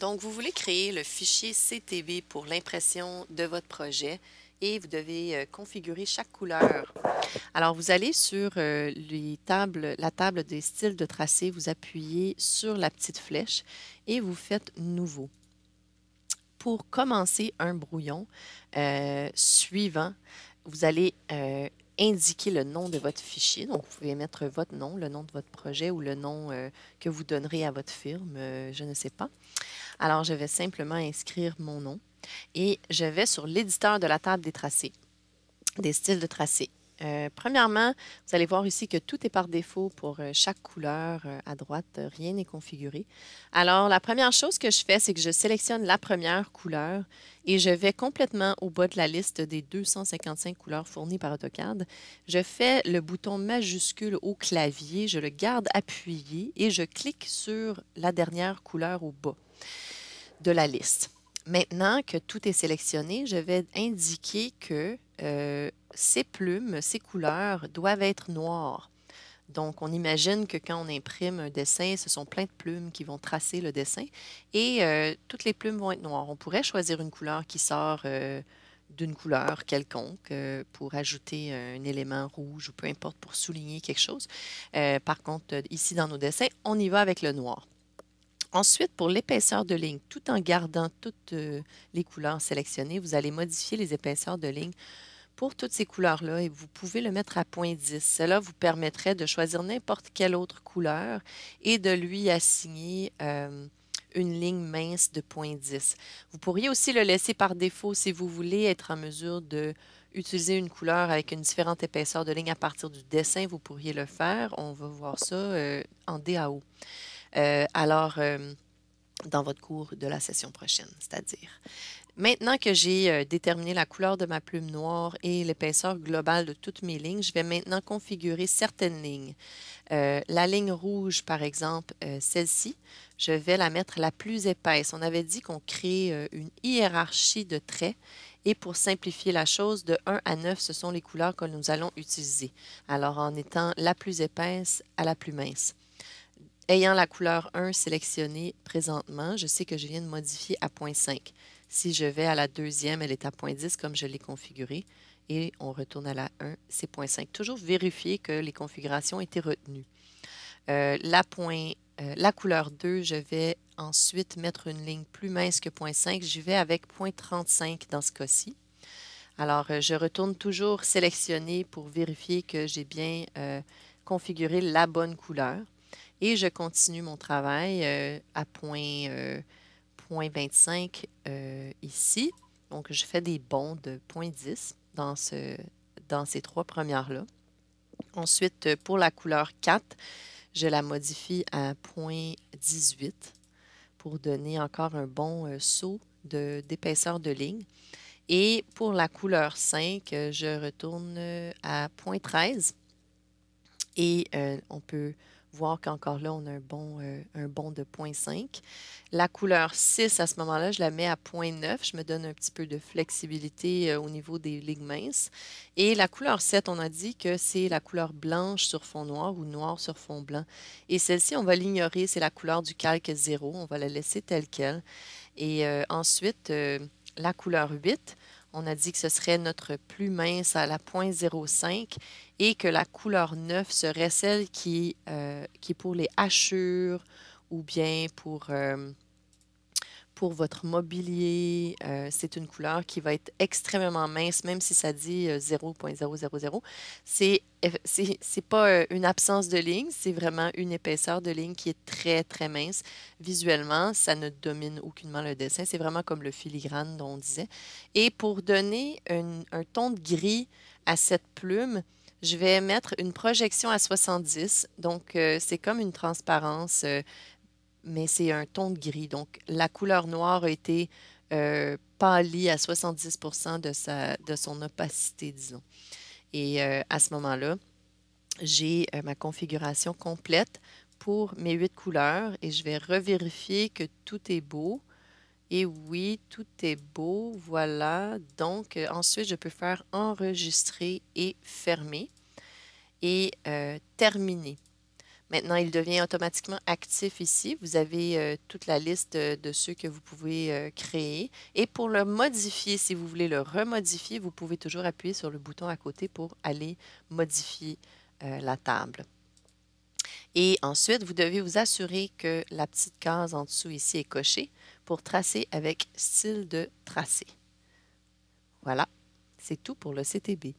Donc, vous voulez créer le fichier CTV pour l'impression de votre projet et vous devez euh, configurer chaque couleur. Alors, vous allez sur euh, les tables, la table des styles de tracé, vous appuyez sur la petite flèche et vous faites « Nouveau ». Pour commencer un brouillon euh, suivant, vous allez indiquer le nom de votre fichier. Donc, vous pouvez mettre votre nom, le nom de votre projet ou le nom que vous donnerez à votre firme, je ne sais pas. Alors, je vais simplement inscrire mon nom et je vais sur l'éditeur de la table des tracés, des styles de tracés. Euh, premièrement, vous allez voir ici que tout est par défaut pour euh, chaque couleur euh, à droite, rien n'est configuré. Alors, la première chose que je fais, c'est que je sélectionne la première couleur et je vais complètement au bas de la liste des 255 couleurs fournies par AutoCAD. Je fais le bouton majuscule au clavier, je le garde appuyé et je clique sur la dernière couleur au bas de la liste. Maintenant que tout est sélectionné, je vais indiquer que euh, ces plumes, ces couleurs doivent être noires. Donc, on imagine que quand on imprime un dessin, ce sont plein de plumes qui vont tracer le dessin et euh, toutes les plumes vont être noires. On pourrait choisir une couleur qui sort euh, d'une couleur quelconque pour ajouter un élément rouge ou peu importe pour souligner quelque chose. par contre, ici dans nos dessins, on y va avec le noir. Ensuite, pour l'épaisseur de ligne, tout en gardant toutes euh, les couleurs sélectionnées, vous allez modifier les épaisseurs de ligne pour toutes ces couleurs-là et vous pouvez le mettre à 0.10. Cela vous permettrait de choisir n'importe quelle autre couleur et de lui assigner euh, une ligne mince de 0.10. Vous pourriez aussi le laisser par défaut si vous voulez être en mesure de utiliser une couleur avec une différente épaisseur de ligne à partir du dessin, vous pourriez le faire. On va voir ça euh, en DAO. Euh, alors, euh, dans votre cours de la session prochaine, c'est-à-dire. Maintenant que j'ai euh, déterminé la couleur de ma plume noire et l'épaisseur globale de toutes mes lignes, je vais maintenant configurer certaines lignes. la ligne rouge, par exemple, celle-ci, je vais la mettre la plus épaisse. On avait dit qu'on crée une hiérarchie de traits et pour simplifier la chose, de 1 à 9, ce sont les couleurs que nous allons utiliser. Alors, en étant la plus épaisse à la plus mince. Ayant la couleur 1 sélectionnée présentement, je sais que je viens de modifier à 0.5. Si je vais à la deuxième, elle est à 0.10 comme je l'ai configurée. Et on retourne à la 1, c'est 0.5. Toujours vérifier que les configurations étaient retenues. Euh, euh, la, couleur 2, je vais ensuite mettre une ligne plus mince que 0.5. J'y vais avec 0.35 dans ce cas-ci. Alors, euh, je retourne toujours sélectionner pour vérifier que j'ai bien configuré la bonne couleur. Et je continue mon travail euh, à point, 25 euh, euh, ici. Donc, je fais des bonds de point 10 dans, ce, dans ces trois premières-là. Ensuite, pour la couleur 4, je la modifie à point 18 pour donner encore un bon saut d'épaisseur de, de ligne. Et pour la couleur 5, je retourne à point 13. Et on peut voir qu'encore là, on a un bon, euh, un de 0.5. La couleur 6, à ce moment-là, je la mets à 0.9. Je me donne un petit peu de flexibilité euh, au niveau des lignes minces. Et la couleur 7, on a dit que c'est la couleur blanche sur fond noir ou noir sur fond blanc. Et celle-ci, on va l'ignorer. C'est la couleur du calque 0. On va la laisser telle qu'elle. Et euh, ensuite, la couleur 8, on a dit que ce serait notre plus mince à la 0.05 et que la couleur 9 serait celle qui, euh, qui est pour les hachures ou bien pour euh, pour votre mobilier, euh, c'est une couleur qui va être extrêmement mince, même si ça dit 0.000. Euh, c'est c'est pas euh, une absence de ligne, c'est vraiment une épaisseur de ligne qui est très, très mince. Visuellement, ça ne domine aucunement le dessin. C'est vraiment comme le filigrane dont on disait. Et pour donner un, ton de gris à cette plume, je vais mettre une projection à 70. Donc, c'est comme une transparence mais c'est un ton de gris. Donc, la couleur noire a été euh, pâlie à 70 de, sa, de son opacité, disons. Et euh, à ce moment-là, j'ai euh, ma configuration complète pour mes huit couleurs et je vais revérifier que tout est beau. Et oui, tout est beau, voilà. Donc, euh, ensuite, je peux faire enregistrer et fermer et terminer. Maintenant, il devient automatiquement actif ici. Vous avez euh, toute la liste euh, de ceux que vous pouvez euh, créer. Et pour le modifier, si vous voulez le remodifier, vous pouvez toujours appuyer sur le bouton à côté pour aller modifier la table. Et ensuite, vous devez vous assurer que la petite case en dessous ici est cochée pour tracer avec style de tracé. Voilà, c'est tout pour le CTB.